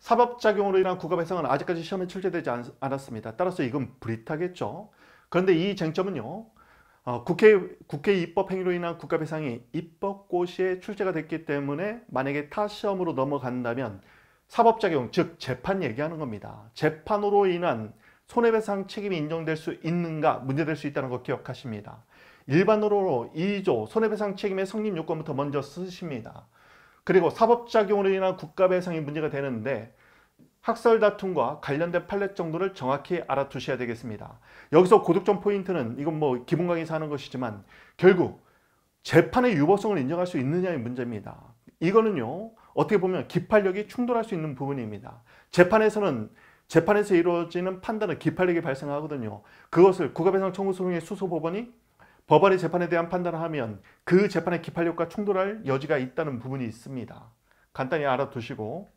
사법작용으로 인한 국가배상은 아직까지 시험에 출제되지 않았습니다. 따라서 이건 불이타겠죠. 그런데 이 쟁점은요. 어, 국회, 국회 입법 행위로 인한 국가배상이 입법고시에 출제가 됐기 때문에 만약에 타 시험으로 넘어간다면 사법작용, 즉 재판 얘기하는 겁니다. 재판으로 인한 손해배상 책임이 인정될 수 있는가 문제될 수 있다는 거 기억하십니다. 일반으로 2조 손해배상 책임의 성립 요건부터 먼저 쓰십니다. 그리고 사법작용으로 인한 국가배상이 문제가 되는데 학설 다툼과 관련된 판례 정도를 정확히 알아두셔야 되겠습니다. 여기서 고득점 포인트는 이건 뭐 기본 강의에서 하는 것이지만 결국 재판의 유보성을 인정할 수 있느냐의 문제입니다. 이거는요 어떻게 보면 기판력이 충돌할 수 있는 부분입니다. 재판에서는 재판에서 이루어지는 판단은 기팔리게 발생하거든요. 그것을 국가배상 청구 소송의 수소법원이 법원의 재판에 대한 판단을 하면 그 재판의 기판력과 충돌할 여지가 있다는 부분이 있습니다. 간단히 알아두시고